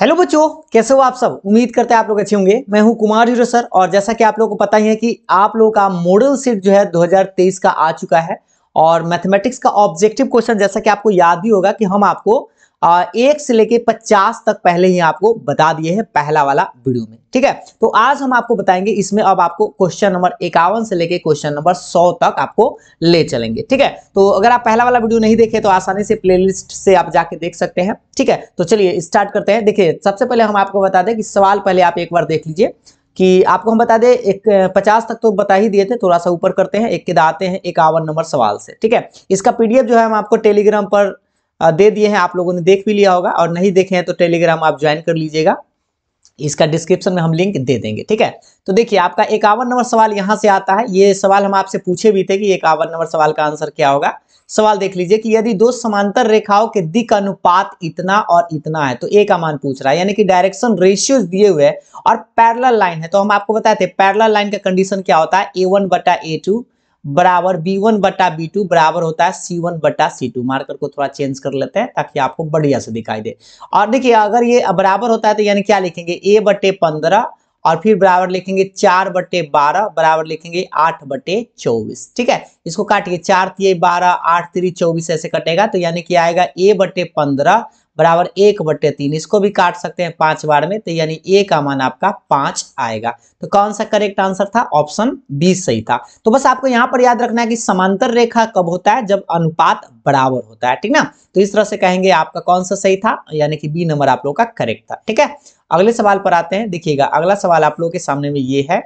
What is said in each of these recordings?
hello बच्चों कैसे हो आप सब उम्मीद करते हैं आप लोग अच्छे होंगे मैं हूं कुमार हीरो सर और जैसा कि आप लोगों को पता ही है कि आप लोगों का मॉडल सेट जो है 2023 का आ चुका है और मैथमेटिक्स का ऑब्जेक्टिव क्वेश्चन जैसा कि आपको याद भी होगा कि हम आपको एक से लेके 50 तक पहले ही आपको बता दिए हैं पहला वाला वीडियो में ठीक है तो आज हम आपको बताएंगे इसमें अब आपको क्वेश्चन नंबर इक्यावन से लेके क्वेश्चन नंबर 100 तक आपको ले चलेंगे ठीक है तो अगर आप पहला वाला वीडियो नहीं देखे तो आसानी से प्लेलिस्ट से आप जाके देख सकते हैं ठीक है तो चलिए स्टार्ट करते हैं देखिए सबसे पहले हम आपको बता दें कि सवाल पहले आप एक बार देख लीजिए कि आपको हम बता दें एक पचास तक तो बता ही दिए थे थोड़ा सा ऊपर करते हैं एक के दाते हैं इक्यावन नंबर सवाल से ठीक है इसका पीडीएफ जो है हम आपको टेलीग्राम पर दे दिए हैं आप लोगों ने देख भी लिया होगा और नहीं देखे हैं तो टेलीग्राम आप ज्वाइन कर लीजिएगा इसका डिस्क्रिप्शन में हम लिंक दे देंगे ठीक है तो देखिए आपका इक्यावन नंबर सवाल यहाँ से आता है ये सवाल हम आपसे पूछे भी थे कि इक्यावन नंबर सवाल का आंसर क्या होगा सवाल देख लीजिए कि यदि दो समांतर रेखाओं के दिक अनुपात इतना और इतना है तो ए का मान पूछ रहा है यानी कि डायरेक्शन रेशियोज दिए हुए और पैरल लाइन है तो हम आपको बताए थे पैरल लाइन का कंडीशन क्या होता है ए वन बटा ए टू बराबर बी वन बटा बी टू बराबर होता है सी वन बटा सी टू मार्कर को थोड़ा चेंज कर लेते हैं ताकि आपको बढ़िया से दिखाई दे और देखिए अगर ये बराबर होता है तो यानी क्या लिखेंगे ए बटे पंद्रह और फिर बराबर लिखेंगे चार बटे बारह बराबर लिखेंगे आठ बटे चौबीस ठीक है इसको काटिए चार तीय बारह आठ तीन चौबीस ऐसे कटेगा तो यानी कि आएगा ए बटे पंद्रह बराबर एक बट्टे तीन इसको भी काट सकते हैं पांच बार में तो यानी ए का मान आपका पांच आएगा तो कौन सा करेक्ट आंसर था ऑप्शन बी सही था तो बस आपको यहाँ पर याद रखना है कि समांतर रेखा कब होता है जब अनुपात बराबर होता है ठीक ना तो इस तरह से कहेंगे आपका कौन सा सही था यानी कि बी नंबर आप लोग का करेक्ट था ठीक है अगले सवाल पर आते हैं देखिएगा अगला सवाल आप लोगों के सामने में ये है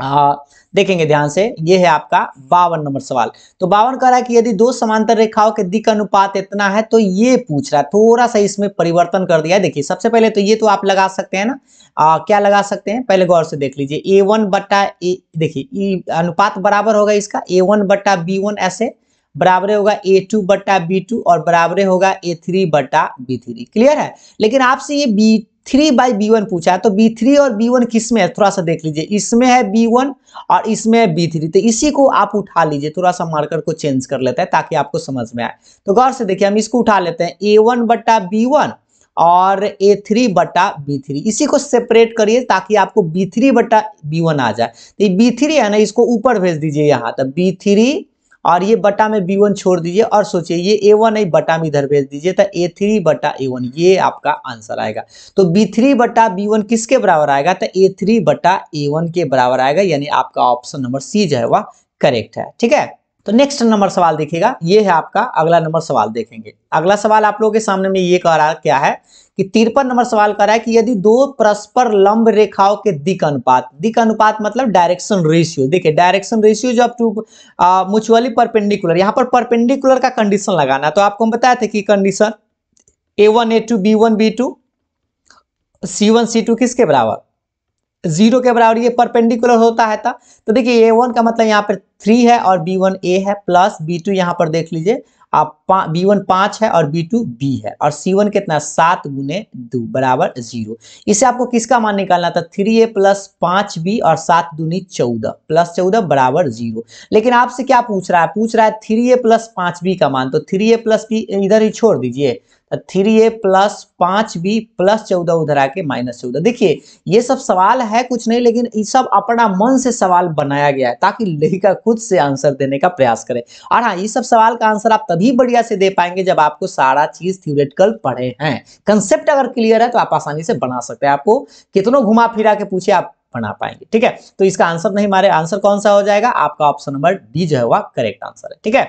आ, हाँ, देखेंगे ध्यान से ये है आपका बावन नंबर सवाल तो बावन कह रहा है कि यदि दो समांतर रेखाओं के दिक अनुपात इतना है तो ये पूछ रहा है थोड़ा सा इसमें परिवर्तन कर दिया है देखिए सबसे पहले तो ये तो आप लगा सकते हैं ना आ, क्या लगा सकते हैं पहले गौर से देख लीजिए ए वन बट्टा ए देखिए अनुपात बराबर होगा इसका ए वन बट्टा बी वन ऐसे बराबर होगा ए टू बट्टा बी टू और बराबर होगा ए थ्री बट्टा बी थ्री क्लियर है लेकिन आपसे ये B three by B one पूछा है तो बी थ्री और बी वन किस में है थोड़ा सा देख लीजिए इसमें है बी वन और इसमें है बी थ्री तो इसी को आप उठा लीजिए थोड़ा सा मार्कर को चेंज कर लेते हैं ताकि आपको समझ में आए तो गौर से देखिए हम इसको उठा लेते हैं ए वन बट्टा बी वन और ए थ्री बटा बी थ्री इसी को सेपरेट करिए ताकि आपको बी थ्री बटा बी वन आ जाए तो बी थ्री है ना इसको ऊपर भेज दीजिए यहाँ तो बी थ्री और ये बटा में बी वन छोड़ दीजिए और सोचिए ये ए वन है बटा में इधर भेज दीजिए तो ए थ्री बटा ए वन ये आपका आंसर आएगा तो बी थ्री बटा बी वन किसके बराबर आएगा तो ए थ्री बटा ए वन के बराबर आएगा यानी आपका ऑप्शन नंबर सी जो है वह करेक्ट है ठीक है तो नेक्स्ट नंबर सवाल देखिएगा ये है आपका अगला नंबर सवाल देखेंगे अगला सवाल आप लोगों के सामने में ये कह रहा क्या है कि तिरपन नंबर सवाल कर रहा है कि यदि दो परस्पर लंब रेखाओं के दिक अनुपात दिक अनुपात मतलब डायरेक्शन रेशियो देखिए डायरेक्शन रेशियो जो टू म्यूचुअली परपेंडिकुलर यहां पर परपेंडिकुलर का कंडीशन लगाना तो आपको हम बताया था कि condition A one A two B one B two C one C two किसके बराबर जीरो के बराबर ये परपेंडिकुलर होता है था तो देखिए ए वन का मतलब यहाँ पर थ्री है और बी वन ए है प्लस बी टू यहाँ पर देख लीजिए आप बी वन पांच है और बी टू बी है और सी वन कितना सात गुने दो बराबर जीरो इसे आपको किसका मान निकालना था थ्री ए प्लस पांच बी और सात दूनी चौदह प्लस चौदह बराबर जीरो लेकिन आपसे क्या पूछ रहा है पूछ रहा है थ्री ए प्लस पांच बी का मान तो थ्री ए प्लस बी इधर ही छोड़ दीजिए थ्री ए प्लस पांच बी प्लस चौदह उधर आके माइनस चौदह देखिए ये सब सवाल है कुछ नहीं लेकिन ये सब अपना मन से सवाल बनाया गया है ताकि लेखिका खुद से आंसर देने का प्रयास करे और हाँ ये सब सवाल का आंसर आप तभी बढ़िया से दे पाएंगे जब आपको सारा चीज थ्योरेटिकल पढ़े हैं कंसेप्ट अगर क्लियर है तो आप आसानी से बना सकते हैं आपको कितनों घुमा फिरा के पूछे आप बना पाएंगे ठीक है तो इसका आंसर नहीं मारे आंसर कौन सा हो जाएगा आपका ऑप्शन नंबर डी जो है वह करेक्ट आंसर है ठीक है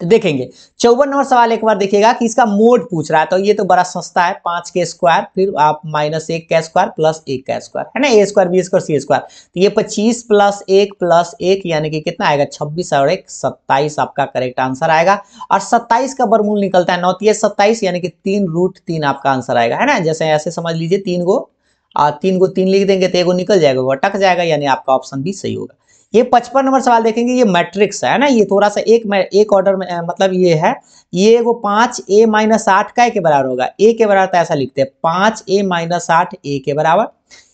तो देखेंगे चौवन नंबर सवाल एक बार देखिएगा कि इसका मोड पूछ रहा है तो ये तो बड़ा सस्ता है पांच के स्क्वायर फिर आप माइनस एक का स्क्वायर प्लस एक का स्क्वायर है ना A square B square C square तो ये पच्चीस प्लस एक प्लस एक यानी कि कितना आएगा छब्बीस और एक सत्ताईस आपका करेक्ट आंसर आएगा और सत्ताईस का बरमूल निकलता है नौतीय तो सत्ताईस यानी कि तीन रूट तीन आपका आंसर आएगा है ना जैसे ऐसे समझ लीजिए तीन गो तीन को तीन लिख देंगे तो एगो निकल जाएगा वो अटक जाएगा यानी आपका ऑप्शन भी सही होगा ये पचपन नंबर सवाल देखेंगे ये मैट्रिक्स है ना ये थोड़ा सा एक एक ऑर्डर में मतलब ये है ये वो पांच ए माइनस आठ का के बराबर होगा ए के बराबर तो ऐसा लिखते हैं पांच ए माइनस आठ ए के बराबर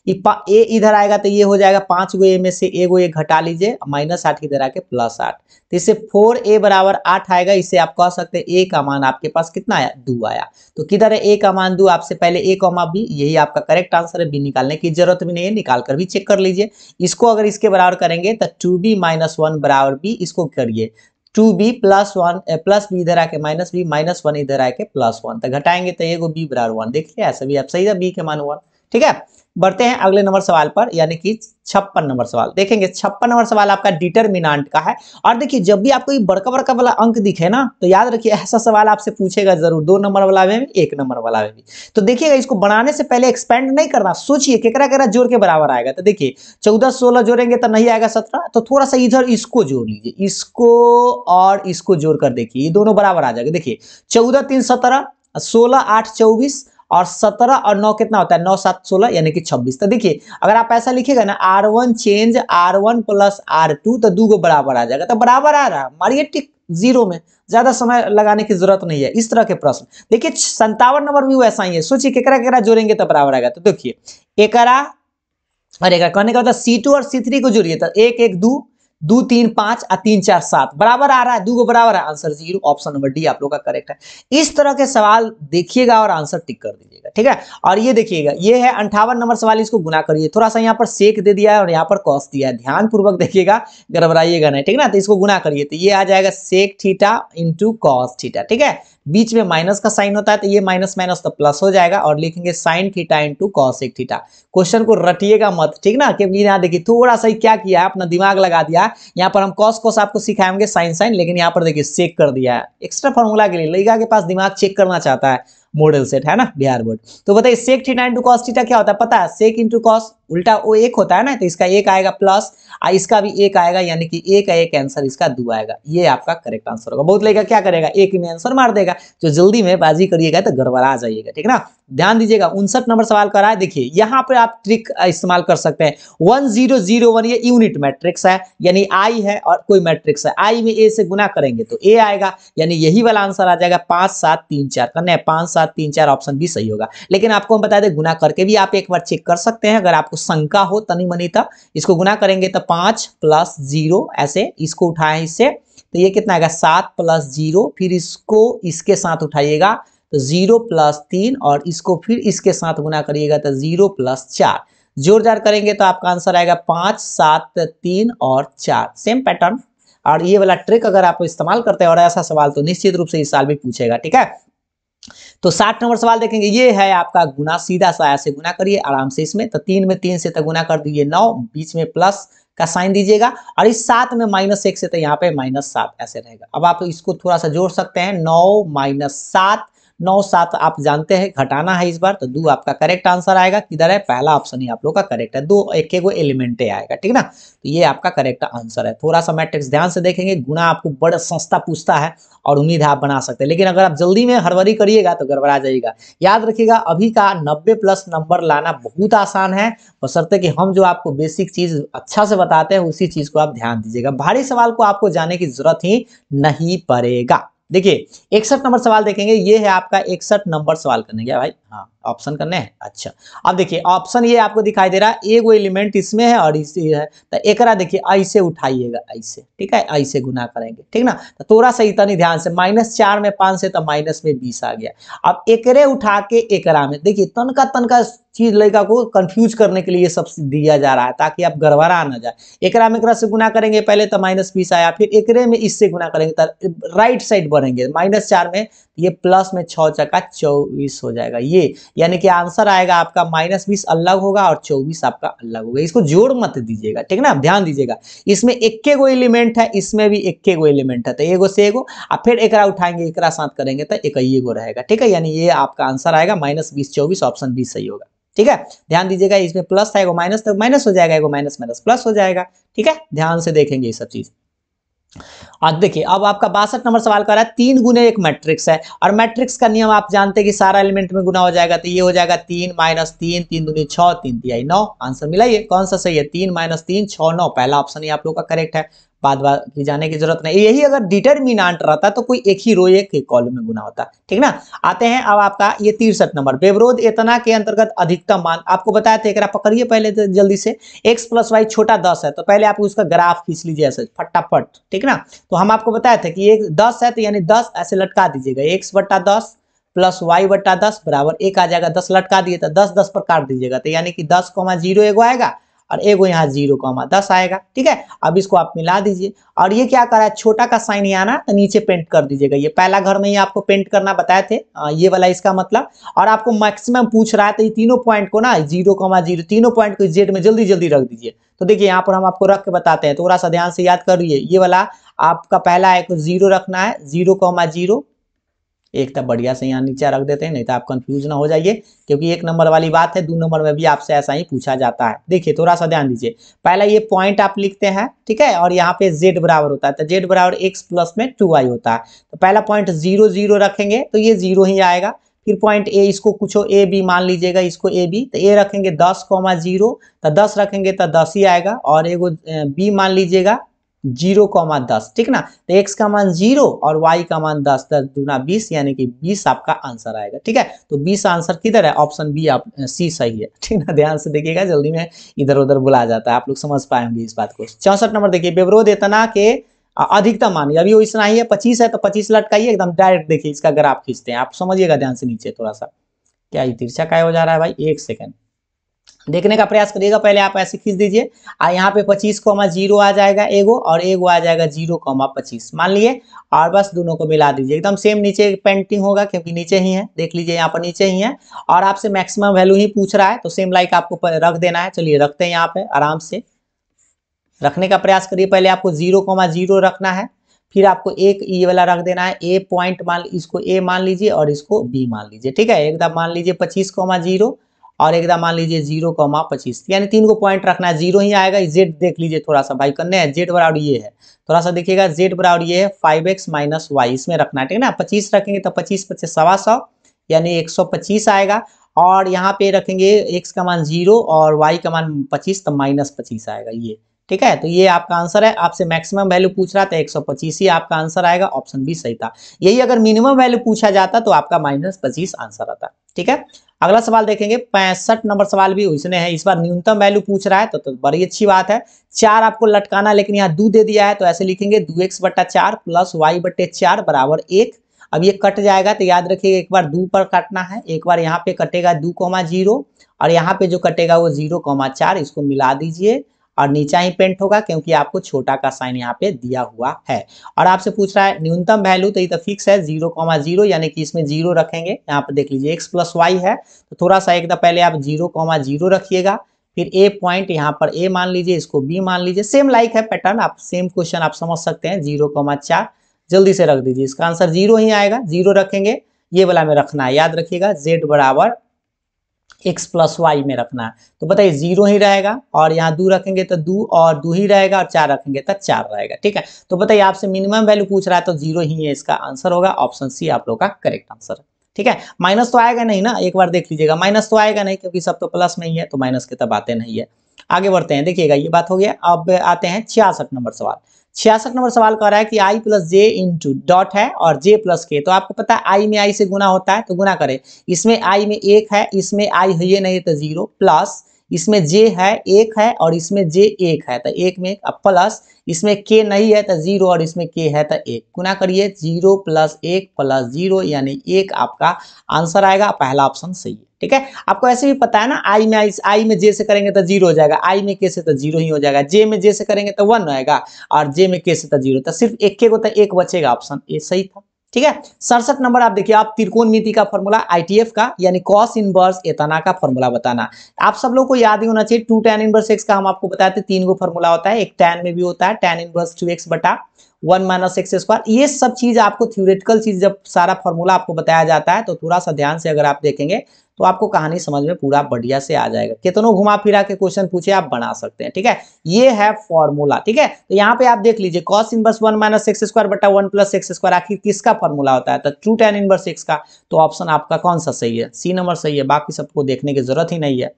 ए इधर आएगा तो ये हो जाएगा पांच गो ए में से ए गो ए घटा लीजिए माइनस आठ इधर आके प्लस आठ तो इससे फोर ए बराबर आठ आएगा इससे आप कह सकते हैं ए का मान आपके पास कितना आया दो आया तो किधर है ए का मान दो आपसे पहले ए कॉमा बी यही आपका करेक्ट आंसर है बी निकालने की जरूरत भी नहीं है निकाल कर भी चेक कर लीजिए इसको अगर इसके बराबर करेंगे तो टू बी माइनस वन बराबर बी इसको करिए two B plus one plus B इधर आके माइनस बी माइनस वन इधर आके प्लस वन तो घटाएंगे तो गो बी बराबर वन देखिए ऐसा भी आप सही था बी के मान वन ठीक है बढ़ते हैं अगले नंबर सवाल पर यानी कि छप्पन नंबर सवाल देखेंगे छप्पन नंबर सवाल आपका डिटर्मिनांट का है और देखिए जब भी आपको ये बड़का बड़का वाला अंक दिखे ना तो याद रखिए ऐसा सवाल आपसे पूछेगा जरूर दो नंबर वाला में एक नंबर वाला में भी तो देखिएगा इसको बनाने से पहले एक्सपेंड नहीं करना सोचिए केकरा केकरा जोड़ के बराबर आएगा तो देखिए चौदह सोलह जोड़ेंगे तो नहीं आएगा सत्रह तो थोड़ा सा इधर इसको जोड़ लीजिए इसको और इसको जोड़ कर देखिए ये दोनों बराबर आ जाएगा देखिए चौदह तीन सत्रह सोलह आठ चौबीस और सत्रह और नौ कितना होता है नौ सात सोलह यानी कि छब्बीस तो देखिए अगर आप ऐसा लिखेगा ना R one change R one plus R two तो दू को बराबर आ जाएगा तो बराबर आ रहा मारिए टिक जीरो में ज्यादा समय लगाने की जरूरत नहीं है इस तरह के प्रश्न देखिए संतावन नंबर भी वैसा ही है सोचिए केकरा केकरा जोड़ेंगे तो बराबर आएगा तो देखिए एकरा और एकरा कहने का मतलब सी टू और सी थ्री को जोड़िए तो एक एक दो दो तीन पांच और तीन चार सात बराबर आ रहा है दो बराबर है answer zero option number D आप लोग का करेक्ट है इस तरह के सवाल देखिएगा और आंसर टिक कर दीजिए ठीक है और ये देखिएगा ये है अंठावन नंबर सवाल इसको गुना करिए थोड़ा सा यहाँ पर सेक दे दिया है और यहाँ पर कॉस दिया है ध्यान पूर्वक देखिएगा गड़बड़ाइएगा नहीं ठीक ना तो इसको गुना करिए तो ये आ जाएगा sec theta into cos theta ठीक है बीच में माइनस का साइन होता है तो ये माइनस माइनस तो प्लस हो जाएगा और लिखेंगे साइन थीटा इंटू एक थीटा क्वेश्चन को रटिएगा मत ठीक ना क्योंकि यहाँ देखिए थोड़ा सा ही क्या किया है अपना दिमाग लगा दिया यहाँ पर हम कॉस कॉस आपको सिखाएंगे साइन साइन लेकिन यहाँ पर देखिए सेक कर दिया है एक्स्ट्रा फॉर्मूला के लिए लड़का के पास दिमाग चेक करना चाहता है मॉडल सेट है ना बिहार बोर्ड तो बताइए sec theta into cos theta क्या होता है पता है सेक इंटू कॉस उल्टा वो एक होता है ना तो इसका एक आएगा प्लस इसका भी एक आएगा यानी कि एक एक आंसर इसका दो आएगा ये आपका करेक्ट आंसर होगा बहुत लेगा क्या करेगा एक में आंसर मार देगा जो जल्दी में बाजी करिएगा तो गड़बड़ा जाइएगा ठीक ना ध्यान दीजिएगा उनसठ नंबर सवाल करा है देखिए यहाँ पर आप ट्रिक इस्तेमाल कर सकते हैं वन जीरो जीरो वन ये यूनिट मैट्रिक्स है यानी आई है और कोई मैट्रिक्स है आई में ए से गुना करेंगे तो ए आएगा यानी यही वाला आंसर आ जाएगा पांच सात तीन चार करना है पांच सात तीन चार ऑप्शन भी सही होगा लेकिन आपको हम बता दें गुना करके भी आप एक बार चेक कर सकते हैं अगर आपको आपको शंका हो तनि तक इसको गुना करेंगे तो पांच प्लस जीरो ऐसे इसको उठाए इससे तो ये कितना आएगा सात प्लस जीरो फिर इसको इसके साथ उठाइएगा तो जीरो प्लस तीन और इसको फिर इसके साथ गुना करिएगा तो जीरो प्लस चार जोर जार करेंगे तो आपका आंसर आएगा पांच सात तीन और चार सेम पैटर्न और ये वाला ट्रिक अगर आप इस्तेमाल करते हैं और ऐसा सवाल तो निश्चित रूप से इस साल भी पूछेगा ठीक है तो साठ नंबर सवाल देखेंगे ये है आपका गुना सीधा सा ऐसे गुना करिए आराम से इसमें तो तीन में तीन से तो गुना कर दीजिए नौ बीच में प्लस का साइन दीजिएगा और इस सात में माइनस एक से तो यहाँ पे माइनस सात ऐसे रहेगा अब आप इसको थोड़ा सा जोड़ सकते हैं नौ माइनस सात नौ सात आप जानते हैं घटाना है इस बार तो दो आपका करेक्ट आंसर आएगा किधर है पहला ऑप्शन ही आप लोग का करेक्ट है दो एक एक एलिमेंट आएगा ठीक ना तो ये आपका करेक्ट आंसर है थोड़ा सा मैट्रिक्स ध्यान से देखेंगे गुणा आपको बड़ा संस्था पूछता है और उम्मीद है आप बना सकते हैं लेकिन अगर आप जल्दी में हड़बड़ी करिएगा तो गड़बड़ा जाएगा याद रखिएगा अभी का 90 प्लस नंबर लाना बहुत आसान है बशर्ते कि हम जो आपको बेसिक चीज अच्छा से बताते हैं उसी चीज को आप ध्यान दीजिएगा भारी सवाल को आपको जाने की जरूरत ही नहीं पड़ेगा देखिए इकसठ नंबर सवाल देखेंगे ये है आपका इकसठ नंबर सवाल करने गया भाई हाँ ऑप्शन करने हैं अच्छा अब देखिए ऑप्शन ये आपको दिखाई दे रहा है एक वो एलिमेंट इसमें है और इसी है तो एक देखिए आई से उठाइएगा आई से ठीक है आई से गुना करेंगे ठीक ना तो थोड़ा सा इतनी ध्यान से माइनस चार में पांच से तो माइनस में बीस आ गया अब एकरे उठा के एकरा में देखिए तनका तनका चीज लड़का को कंफ्यूज करने के लिए सब दिया जा रहा है ताकि आप गड़बड़ा ना जाए एकरा में एकरा से गुना करेंगे पहले तो माइनस बीस आया फिर एकरे में इससे गुना करेंगे तो राइट साइड बढ़ेंगे माइनस चार में ये प्लस में छः चका चौबीस हो जाएगा ये यानी कि आंसर आएगा आपका माइनस बीस अलग होगा और चौबीस आपका अलग होगा इसको जोड़ मत दीजिएगा ठीक ना ध्यान दीजिएगा इसमें इक्के गो एलिमेंट है इसमें भी इक्के गो एलिमेंट है तो एगो से एगो आप फिर एक उठाएंगे एक साथ करेंगे तो इक्कीय गो रहेगा ठीक है यानी ये आपका आंसर आएगा माइनस बीस चौबीस ऑप्शन बी सही होगा ठीक है ध्यान दीजिएगा इसमें प्लस था एगो माइनस तो माइनस हो जाएगा एगो माइनस माइनस प्लस हो जाएगा ठीक है ध्यान से देखेंगे ये सब चीज़ और देखिए अब आपका बासठ नंबर सवाल कर रहा है तीन गुने एक मैट्रिक्स है और मैट्रिक्स का नियम आप जानते हैं कि सारा एलिमेंट में गुना हो जाएगा तो ये हो जाएगा तीन माइनस तीन तीन दुनी छः तीन तिहाई नौ आंसर मिला ये कौन सा सही है तीन माइनस तीन छः नौ पहला ऑप्शन ही आप लोग का करेक्ट है बाद की जाने की जरूरत नहीं यही अगर डिटरमिनांट रहता तो कोई एक ही रो एक ही कॉलम में गुना होता ठीक ना आते हैं अब आपका ये तिरसठ नंबर बेवरोध इतना के अंतर्गत अधिकतम मान आपको बताया था एक पकड़िए पहले तो जल्दी से एक्स प्लस वाई छोटा दस है तो पहले आप उसका ग्राफ खींच लीजिए ऐसे फटाफट ठीक ना तो हम आपको बताया था कि एक दस है तो यानी दस ऐसे लटका दीजिएगा एक्स बट्टा दस प्लस वाई बट्टा दस बराबर एक आ जाएगा दस लटका दिए तो दस दस पर काट दीजिएगा तो यानी कि दस कोमा जीरो एगो आएगा और एगो यहाँ जीरो कॉमा दस आएगा ठीक है अब इसको आप मिला दीजिए और ये क्या करा है छोटा का साइन यहाँ ना तो नीचे पेंट कर दीजिएगा ये पहला घर में ही आपको पेंट करना बताए थे आ, ये वाला इसका मतलब और आपको मैक्सिमम पूछ रहा है तो ये तीनों पॉइंट को ना जीरो कॉमा जीरो तीनों पॉइंट को जेड में जल्दी जल्दी रख दीजिए तो देखिए यहाँ पर हम आपको रख के बताते हैं थोड़ा सा ध्यान से याद करिए ये वाला आपका पहला है जीरो रखना है जीरो कॉमा जीरो एक तो बढ़िया से यहाँ नीचे रख देते हैं नहीं तो आप कंफ्यूज ना हो जाइए क्योंकि एक नंबर वाली बात है दो नंबर में भी आपसे ऐसा ही पूछा जाता है देखिए थोड़ा सा ध्यान दीजिए पहला ये पॉइंट आप लिखते हैं ठीक है और यहाँ पे जेड बराबर होता है तो जेड बराबर एक्स प्लस में टू आई होता है तो पहला पॉइंट जीरो जीरो रखेंगे तो ये जीरो ही आएगा फिर पॉइंट ए इसको कुछ ए बी मान लीजिएगा इसको ए बी तो ए रखेंगे दस कॉमा जीरो तो दस रखेंगे तो दस ही आएगा और एगो बी मान लीजिएगा जीरो कॉमा दस ठीक ना तो एक्स का मान जीरो और वाई का मान दस दस तो दूना बीस यानी कि बीस आपका आंसर आएगा ठीक है तो बीस आंसर किधर है ऑप्शन बी आप सी सही है ठीक ना ध्यान से देखिएगा जल्दी में इधर उधर बुला जाता है आप लोग समझ पाएंगे इस बात को चौसठ नंबर देखिए विवरोध इतना के अधिकतम मान अभी वो इतना ही है पच्चीस है तो पच्चीस लटकाइए एकदम डायरेक्ट देखिए इसका ग्राफ खींचते हैं आप समझिएगा ध्यान से नीचे थोड़ा सा क्या ये तिरछा का हो जा रहा है भाई एक सेकेंड देखने का प्रयास करिएगा पहले आप ऐसे खींच दीजिए और यहाँ पे पच्चीस कोमा जीरो आ जाएगा एगो और एगो आ जाएगा जीरो कोमा पच्चीस मान लीजिए और बस दोनों को मिला दीजिए एकदम सेम नीचे पेंटिंग होगा क्योंकि नीचे ही है देख लीजिए यहाँ पर नीचे ही है और आपसे मैक्सिमम वैल्यू ही पूछ रहा है तो सेम लाइक आपको रख देना है चलिए रखते हैं यहाँ पे आराम से रखने का प्रयास करिए पहले आपको जीरो कोमा जीरो रखना है फिर आपको एक ई e वाला रख देना है ए पॉइंट मान इसको ए मान लीजिए और इसको बी मान लीजिए ठीक है एकदम मान लीजिए पच्चीस कोमा जीरो और एकदम मान लीजिए जीरो कॉमा पच्चीस यानी तीन को पॉइंट रखना है जीरो ही आएगा जेड देख लीजिए थोड़ा सा भाई करने है जेड बराबर ये है थोड़ा सा देखिएगा जेड बराबर ये है फाइव एक्स माइनस वाई इसमें रखना है ठीक है ना पच्चीस रखेंगे तो पच्चीस पच्चीस सवा सौ यानी एक सौ पच्चीस आएगा और यहाँ पे रखेंगे एक्स का मान जीरो और वाई का मान पच्चीस तो माइनस पच्चीस आएगा ये ठीक है तो ये आपका आंसर है आपसे मैक्सिमम वैल्यू पूछ रहा था पच्चीस ही आपका आंसर आएगा ऑप्शन बी सही था यही अगर मिनिमम वैल्यू पूछा जाता तो आपका माइनस पच्चीस आंसर आता ठीक है अगला सवाल देखेंगे पैंसठ नंबर सवाल भी उसने है इस बार न्यूनतम वैल्यू पूछ रहा है तो, तो बड़ी अच्छी बात है चार आपको लटकाना लेकिन यहाँ दू दे दिया है तो ऐसे लिखेंगे दू एक्स बट्टा चार प्लस वाई बट्टे चार बराबर एक अब ये कट जाएगा तो याद रखिएगा एक बार दू पर काटना है एक बार यहाँ पे कटेगा दू कोमा जीरो और यहाँ पे जो कटेगा वो जीरो कोमा चार इसको मिला दीजिए और नीचा ही पेंट होगा क्योंकि आपको छोटा का साइन यहाँ पे दिया हुआ है और आपसे पूछ रहा है न्यूनतम वैल्यू तो ये तो फिक्स है जीरो कॉमा जीरो यानी कि इसमें जीरो रखेंगे यहाँ पे देख लीजिए एक्स प्लस वाई है तो थोड़ा सा एकदम पहले आप जीरो कॉमा जीरो रखिएगा फिर ए पॉइंट यहाँ पर ए मान लीजिए इसको बी मान लीजिए सेम लाइक है पैटर्न आप सेम क्वेश्चन आप समझ सकते हैं जीरो कॉमा चार जल्दी से रख दीजिए इसका आंसर जीरो ही आएगा जीरो रखेंगे ये वाला में रखना है याद रखिएगा जेड बराबर एक्स प्लस वाई में रखना है तो बताइए जीरो ही रहेगा और यहाँ दो रखेंगे तो दो और दो ही रहेगा और चार रखेंगे तो चार रहेगा ठीक है तो बताइए आपसे मिनिमम वैल्यू पूछ रहा है तो जीरो ही है इसका आंसर होगा ऑप्शन सी आप लोग का करेक्ट आंसर है ठीक है माइनस तो आएगा नहीं ना एक बार देख लीजिएगा माइनस तो आएगा नहीं क्योंकि सब तो प्लस में ही है तो माइनस की तब तो आते नहीं है आगे बढ़ते हैं देखिएगा ये बात हो गया अब आते हैं छियासठ नंबर सवाल छियासठ नंबर सवाल कह रहा है कि I plus J into dot है और जे प्लस के तो आपको पता है आई में आई से गुना होता है तो गुना करें इसमें आई में एक है इसमें आई है ये नहीं तो जीरो प्लस इसमें जे है एक है और इसमें जे एक है तो एक में एक प्लस इसमें के नहीं है तो जीरो और इसमें के है तो एक गुना करिए जीरो प्लस एक प्लस जीरो यानी एक आपका आंसर आएगा पहला ऑप्शन सही है ठीक है आपको ऐसे भी पता है ना आई में आई, आई में जे से करेंगे तो जीरो हो जाएगा आई में के से तो जीरो ही हो जाएगा जे में जे से करेंगे तो वन होएगा और जे में के से तो जीरो तो सिर्फ एक के को तो एक बचेगा ऑप्शन ए सही था ठीक है सड़सठ नंबर आप देखिए आप मिति का फॉर्मूला आई का यानी कॉस इनवर्स एतना का फॉर्मूला बताना आप सब लोग को याद ही होना चाहिए टू टेन इनवर्स एक्स का हम आपको बताते तीन गो फॉर्मूला होता है एक टेन में भी होता है टेन इनवर्स टू एक्स बटा वन माइनस एक्स स्क्वायर ये सब चीज़ आपको थ्योरेटिकल चीज़ जब सारा फॉर्मूला आपको बताया जाता है तो थोड़ा सा ध्यान से अगर आप देखेंगे तो आपको कहानी समझ में पूरा बढ़िया से आ जाएगा कितनों घुमा फिरा के क्वेश्चन पूछे आप बना सकते हैं ठीक है ये है फॉर्मूला ठीक है तो यहाँ पे आप देख लीजिए cos inverse one minus X square बटा वन प्लस एक्स स्क्वायर आखिर किसका फॉर्मूला होता है तो टू टेन इनवर्स एक्स का तो ऑप्शन आपका कौन सा सही है सी नंबर सही है बाकी सबको देखने की जरूरत ही नहीं है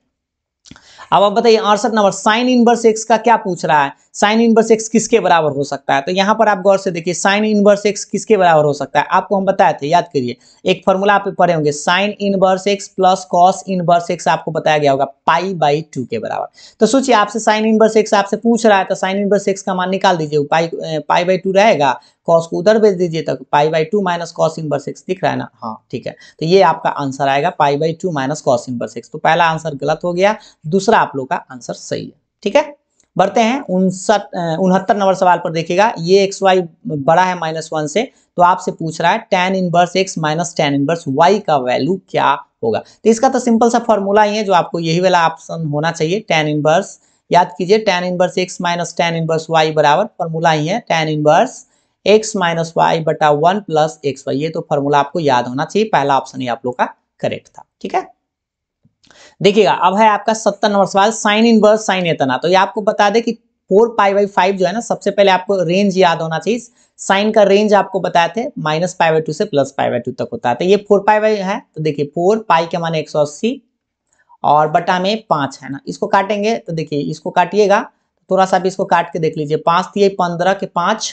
अब आप बताइए अड़सठ नंबर साइन इनवर्स एक्स का क्या पूछ रहा है साइन इनवर्स एक्स किसके बराबर हो सकता है तो यहाँ पर आप गौर से देखिए साइन इनवर्स एक्स किसके बराबर हो सकता है आपको हम बताए थे याद करिए एक फॉर्मूला आप पढ़े होंगे sine inverse X plus cos inverse X आपको बताया गया होगा पाई बाई टू के बराबर तो सोचिए आपसे साइन इनवर्स एक्स आपसे पूछ रहा है तो साइन इनवर्स एक्स का मान निकाल दीजिए पाई पाई बाई टू रहेगा कॉस को उधर भेज दीजिए तो pi by two minus cos बर सिक्स दिख रहा है ना हाँ ठीक है तो ये आपका आंसर आएगा pi by two minus cos बर सिक्स तो पहला आंसर गलत हो गया दूसरा आप लोग का आंसर सही है ठीक है बढ़ते हैं उनसठ उनहत्तर नंबर सवाल पर देखिएगा ये एक्स वाई बड़ा है माइनस वन से तो आपसे पूछ रहा है tan inverse X minus tan inverse Y का वैल्यू क्या होगा तो इसका तो सिंपल सा फॉर्मूला ही है जो आपको यही वाला ऑप्शन होना चाहिए टेन इनवर्स याद कीजिए tan inverse X minus tan inverse Y बराबर फॉर्मूला ही है tan inverse X minus Y बटा वन प्लस एक्स वाई ये तो फॉर्मूला आपको याद होना चाहिए पहला ऑप्शन ही आप लोग का करेक्ट था ठीक है देखिएगा अब है आपका सत्तर नंबर सवाल साइन इनवर्स साइन एतना तो ये आपको बता दे कि फोर पाई बाई फाइव जो है ना सबसे पहले आपको रेंज याद होना चाहिए साइन का रेंज आपको बताए थे माइनस पाई बाई टू से प्लस पाई बाई टू तक होता है तो ये फोर पाई बाई है तो देखिए फोर पाई के माने एक सौ अस्सी और बटा में पांच है ना इसको काटेंगे तो देखिए इसको काटिएगा थोड़ा सा भी इसको काट के देख लीजिए पांच थी पंद्रह के पांच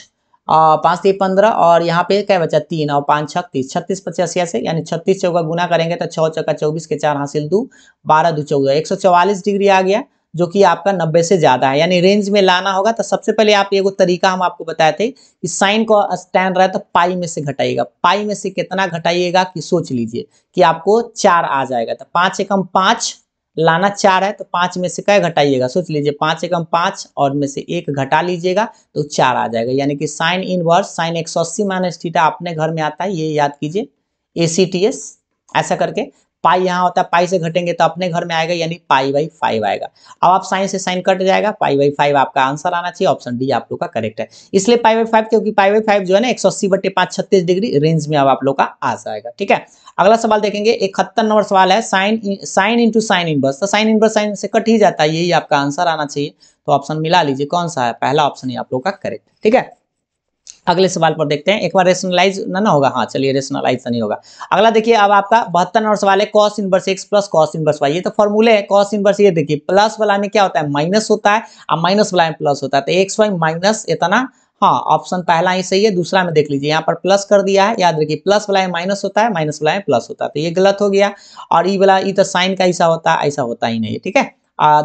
पाँच तीन पंद्रह और यहाँ पे क्या बचा तीन और पाँच छत्तीस छत्तीस पचासी से यानी छत्तीस चौका गुना करेंगे तो छः चौका चौबीस के चार हासिल दो बारह दो चौदह एक सौ चौवालीस डिग्री आ गया जो कि आपका नब्बे से ज़्यादा है यानी रेंज में लाना होगा तो सबसे पहले आप ये तरीका हम आपको बताए थे कि साइन को स्टैंड रहा है तो पाई में से घटाइएगा पाई में से कितना घटाइएगा कि सोच लीजिए कि आपको चार आ जाएगा तो पाँच एकम पाँच लाना चार है तो पांच में से क्या घटाइएगा सोच लीजिए पांच एकम पांच और में से एक घटा लीजिएगा तो चार आ जाएगा यानी कि साइन इनवर्स साइन एक सौ अस्सी माइनस थीटा अपने घर में आता है ये याद कीजिए ए सी टी एस ऐसा करके पाई यहाँ होता है पाई से घटेंगे तो अपने घर में आएगा यानी पाई बाई फाइव आएगा अब आप साइन से साइन कट जाएगा पाई बाई फाइव आपका आंसर आना चाहिए ऑप्शन डी आप लोग का करेक्ट है इसलिए पाई बाई फाइव क्योंकि पाई बाई फाइव जो है ना एक सौ अस्सी बटे पांच छत्तीस डिग्री रेंज में अब आप लोग का आ जाएगा ठीक है अगला सवाल देखेंगे इकहत्तर नंबर सवाल है sine sine into sine inverse तो साइन इनवर्स साइन से कट ही जाता है यही आपका आंसर आना चाहिए तो ऑप्शन मिला लीजिए कौन सा है पहला ऑप्शन ही आप लोग का करेक्ट ठीक है अगले सवाल पर देखते हैं एक बार रेशनलाइज ना ना होगा हाँ चलिए रेशनलाइज तो नहीं होगा अगला देखिए अब आपका बहत्तर नंबर सवाल है cos inverse X plus cos inverse Y ये तो फॉर्मूले है कॉस इनवर्स ये देखिए प्लस वाला में क्या होता है माइनस होता है और माइनस वाला में प्लस होता है तो एक्स वाई माइनस इतना हाँ ऑप्शन पहला ही सही है दूसरा में देख लीजिए यहाँ पर प्लस कर दिया है याद रखिए प्लस वाला में माइनस होता है माइनस वाला में प्लस होता है तो ये गलत हो गया और ई वाला ई तो साइन का ऐसा होता है ऐसा होता ही नहीं ठीक है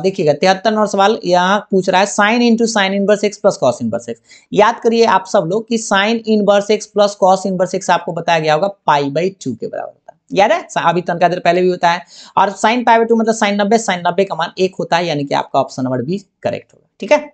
देखिएगा तिहत्तर नंबर सवाल यहाँ पूछ रहा है sine into sine inverse X plus cos inverse X याद करिए आप सब लोग कि sine inverse X plus cos inverse X आपको बताया गया होगा पाई बाई टू के बराबर होता है याद है अभी तन का पहले भी होता है और साइन पाई बाई टू मतलब साइन नब्बे साइन नब्बे का मान एक होता है यानी कि आपका ऑप्शन नंबर बी करेक्ट होगा ठीक है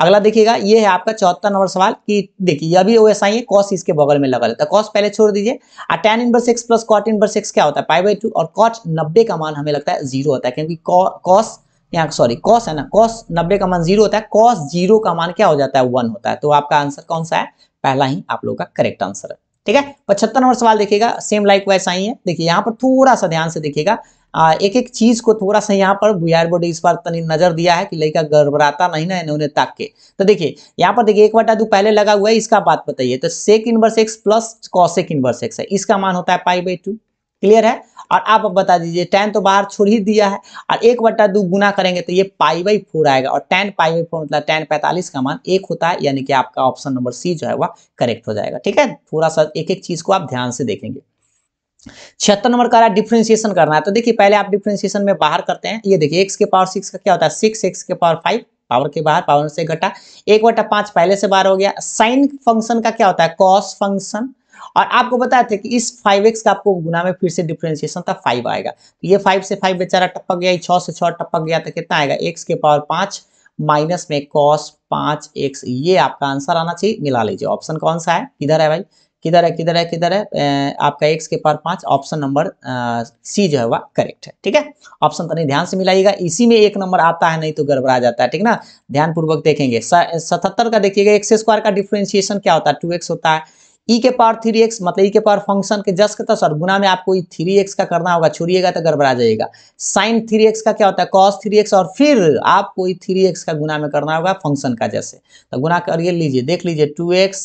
अगला देखिएगा ये है आपका चौहत्तर नंबर सवाल कि देखिए अभी वो ऐसा ही है कॉस इसके बगल में लगा लेता है कॉस पहले छोड़ दीजिए और tan inverse X plus cot inverse X क्या होता है पाई बाई टू और कॉट नब्बे का मान हमें लगता है जीरो होता है क्योंकि कॉस यहाँ सॉरी कॉस है ना कॉस नब्बे का मान जीरो होता है कॉस जीरो का मान क्या हो जाता है वन होता है तो आपका आंसर कौन सा है पहला ही आप लोगों का करेक्ट आंसर है ठीक है पचहत्तर नंबर सवाल देखिएगा सेम लाइक वैसा ही है देखिए यहाँ पर थोड़ा सा ध्यान से देखिएगा एक एक चीज को थोड़ा सा यहाँ पर बुआर बोर्ड इस बार तनी नजर दिया है कि लड़का गड़बड़ाता नहीं ना इन्होंने ताक के तो देखिए यहाँ पर देखिए एक बटा दो पहले लगा हुआ है इसका बात बताइए तो sec inverse X plus cosec inverse X है इसका मान होता है पाई बाई टू क्लियर है और आप बता दीजिए टेन तो बाहर छोड़ ही दिया है और एक बट्टा दो गुना करेंगे तो ये पाई बाई फोर आएगा और टेन पाई बाई फोर मतलब टेन पैंतालीस का मान एक होता है यानी कि आपका ऑप्शन नंबर सी जो है वह करेक्ट हो जाएगा ठीक है थोड़ा सा एक एक चीज को आप ध्यान से देखेंगे छिहत्तर नंबर का डिफ्रेंसिएशन करना है तो देखिए पहले आप डिफ्रेंसिएशन में बाहर करते हैं ये देखिए एक्स के पावर सिक्स का क्या होता है सिक्स एक्स के पावर फाइव पावर के बाहर पावर से घटा एक बटा पांच पहले से बाहर हो गया साइन फंक्शन का क्या होता है कॉस फंक्शन और आपको बताया था कि इस फाइव एक्स का आपको गुना में फिर से डिफ्रेंसिएशन था फाइव आएगा तो ये फाइव से फाइव बेचारा टपक गया छह से छः टपक गया तो कितना आएगा एक्स के पावर पांच माइनस में कॉस पांच एक्स ये आपका आंसर आना चाहिए मिला लीजिए ऑप्शन कौन सा है किधर है भाई किधर है किधर है किधर है आपका एक्स के पावर पांच ऑप्शन नंबर सी जो है वह करेक्ट है ठीक है ऑप्शन तो नहीं ध्यान से मिलाइएगा इसी में एक नंबर आता है नहीं तो गड़बड़ा जाता है ठीक ना ध्यानपूर्वक देखेंगे सतहत्तर का देखिएगा एक्स स्क्वायर का डिफ्रेंशिएशन क्या होता है टू एक्स होता है ई e के पार थ्री एक्स मतलब ई e के पार फंक्शन के जस के तस और गुना में आपको थ्री e एक्स का करना होगा छोड़िएगा तो गड़बड़ा जाएगा साइन थ्री एक्स का क्या होता है कॉस थ्री एक्स और फिर आपको थ्री एक्स का गुना में करना होगा फंक्शन का जैसे तो गुना करिए लीजिए देख लीजिए two X